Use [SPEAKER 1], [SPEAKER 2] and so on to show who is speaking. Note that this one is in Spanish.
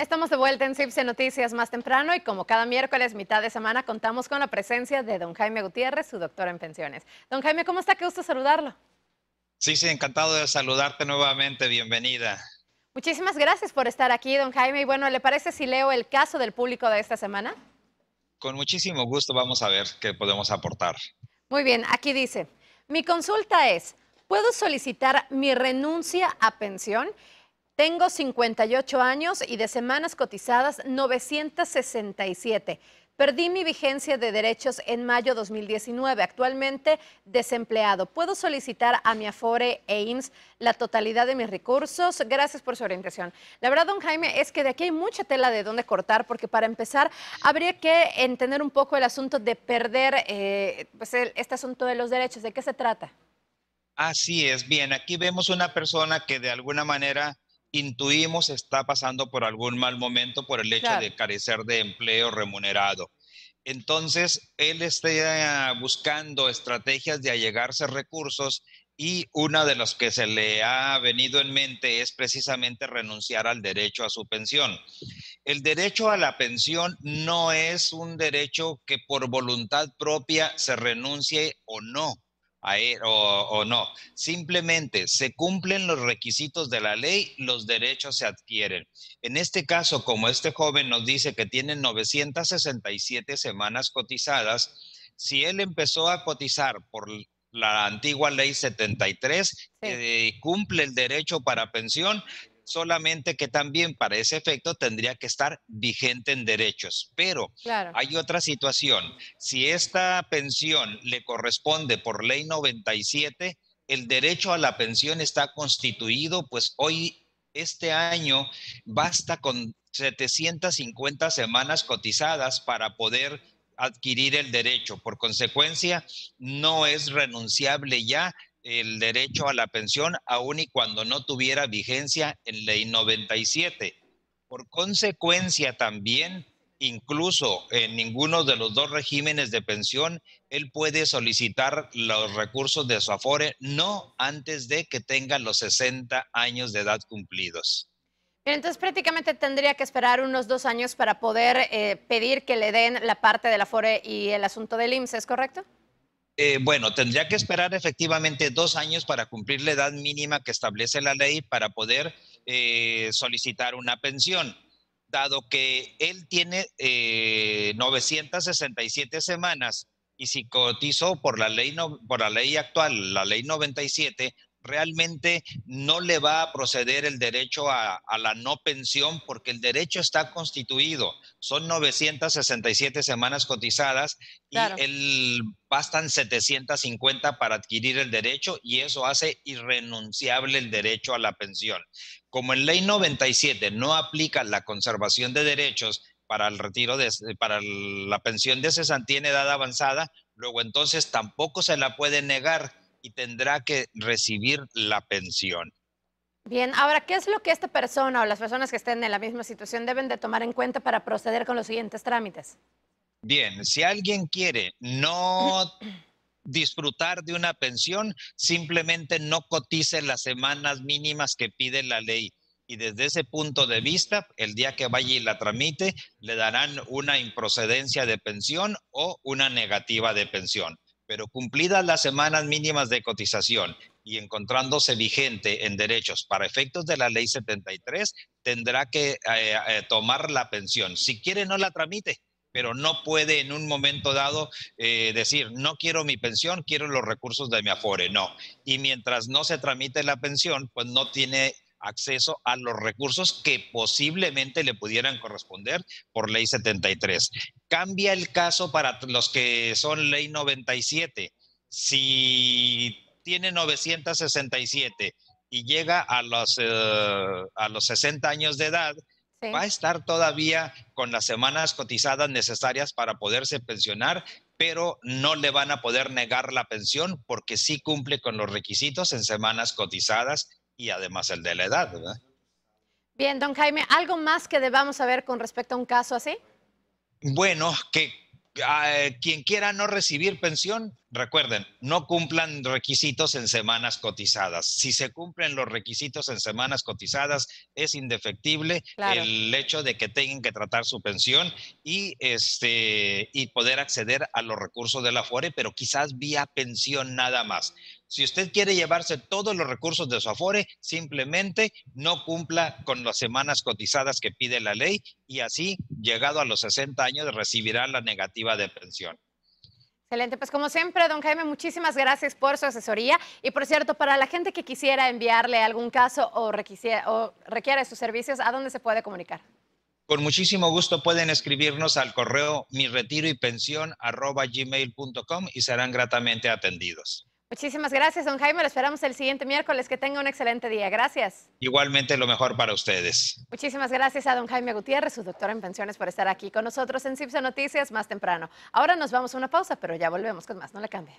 [SPEAKER 1] Estamos de vuelta en CIPSE Noticias más temprano y como cada miércoles, mitad de semana, contamos con la presencia de don Jaime Gutiérrez, su doctor en pensiones. Don Jaime, ¿cómo está? Qué gusto saludarlo.
[SPEAKER 2] Sí, sí, encantado de saludarte nuevamente. Bienvenida.
[SPEAKER 1] Muchísimas gracias por estar aquí, don Jaime. Y bueno, ¿le parece si leo el caso del público de esta semana?
[SPEAKER 2] Con muchísimo gusto vamos a ver qué podemos aportar.
[SPEAKER 1] Muy bien, aquí dice, mi consulta es, ¿puedo solicitar mi renuncia a pensión? Tengo 58 años y de semanas cotizadas 967. Perdí mi vigencia de derechos en mayo 2019, actualmente desempleado. ¿Puedo solicitar a mi Afore e IMSS la totalidad de mis recursos? Gracias por su orientación. La verdad, don Jaime, es que de aquí hay mucha tela de dónde cortar, porque para empezar habría que entender un poco el asunto de perder eh, pues, este asunto de los derechos. ¿De qué se trata?
[SPEAKER 2] Así es, bien, aquí vemos una persona que de alguna manera intuimos está pasando por algún mal momento por el hecho de carecer de empleo remunerado. Entonces, él está buscando estrategias de allegarse recursos y una de las que se le ha venido en mente es precisamente renunciar al derecho a su pensión. El derecho a la pensión no es un derecho que por voluntad propia se renuncie o no o, no. Simplemente se cumplen los requisitos de la ley, los derechos se adquieren. En este caso, como este joven nos dice que tiene 967 semanas cotizadas, si él empezó a cotizar por la antigua ley 73, eh, cumple el derecho para pensión, solamente que también para ese efecto tendría que estar vigente en derechos. Pero hay otra situación. Si esta pensión le corresponde por ley 97, el derecho a la pensión está constituido, pues hoy, este año, basta con 750 semanas cotizadas para poder adquirir el derecho. Por consecuencia, no es renunciable ya el derecho a la pensión aun y cuando no tuviera vigencia en ley 97. Por consecuencia también, incluso en ninguno de los dos regímenes de pensión, él puede solicitar los recursos de su afore no antes de que tenga los 60 años de edad cumplidos.
[SPEAKER 1] Entonces prácticamente tendría que esperar unos dos años para poder eh, pedir que le den la parte del afore y el asunto del IMSS, ¿es correcto?
[SPEAKER 2] Eh, bueno, tendría que esperar efectivamente dos años para cumplir la edad mínima que establece la ley para poder eh, solicitar una pensión, dado que él tiene 967 eh, semanas y si cotizó por la ley por la ley actual, la ley 97, realmente no le va a proceder el derecho a, la no pensión porque el derecho está constituido. Son 967 semanas cotizadas y bastan 750 para adquirir el derecho y eso hace irrenunciable el derecho a la pensión. Como en ley 97 no aplica la conservación de derechos para el retiro de, para la pensión de cesantía en edad avanzada, luego entonces tampoco se la puede negar y tendrá que recibir la pensión.
[SPEAKER 1] Bien, ahora, ¿qué es lo que esta persona o las personas que estén en la misma situación deben de tomar en cuenta para proceder con los siguientes trámites?
[SPEAKER 2] Bien, si alguien quiere no disfrutar de una pensión, simplemente no cotice las semanas mínimas que pide la ley. Y desde ese punto de vista, el día que vaya y la tramite, le darán una improcedencia de pensión o una negativa de pensión pero cumplidas las semanas mínimas de cotización y encontrándose vigente en derechos para efectos de la ley 73, tendrá que eh, eh, tomar la pensión. Si quiere, no la tramite, pero no puede en un momento dado eh, decir, no quiero mi pensión, quiero los recursos de mi afore. No. Y mientras no se tramite la pensión, pues no tiene acceso a los recursos que posiblemente le pudieran corresponder por ley 73. Cambia el caso para los que son ley 97. Si tiene 967 y llega a los, eh, a los 60 años de edad, va a estar todavía con las semanas cotizadas necesarias para poderse pensionar pero no le van a poder negar la pensión porque sí cumple con los requisitos en semanas cotizadas y además el de la edad, ¿verdad?
[SPEAKER 1] Bien, don Jaime, ¿algo más que debamos saber con respecto a un caso así?
[SPEAKER 2] Bueno, que ah, eh, quien quiera no recibir pensión, recuerden, no cumplan requisitos en semanas cotizadas. Si se cumplen los requisitos en semanas cotizadas, es indefectible el hecho de que tengan que tratar su pensión y, este, y poder acceder a los recursos de la FORE, pero quizás vía pensión nada más. Si usted quiere llevarse todos los recursos de su Afore, simplemente no cumpla con las semanas cotizadas que pide la ley y así, llegado a los 60 años, recibirá la negativa de pensión.
[SPEAKER 1] Excelente, pues como siempre, don Jaime, muchísimas gracias por su asesoría. Y por cierto, para la gente que quisiera enviarle algún caso o, o requiere sus servicios, ¿a dónde se puede comunicar?
[SPEAKER 2] Con muchísimo gusto pueden escribirnos al correo mi retiro y pensión y serán gratamente atendidos.
[SPEAKER 1] Muchísimas gracias, don Jaime. Lo esperamos el siguiente miércoles. Que tenga un excelente día. Gracias.
[SPEAKER 2] Igualmente lo mejor para ustedes.
[SPEAKER 1] Muchísimas gracias a don Jaime Gutiérrez, su doctor en pensiones, por estar aquí con nosotros en Cipso Noticias más temprano. Ahora nos vamos a una pausa, pero ya volvemos con más. No le cambie.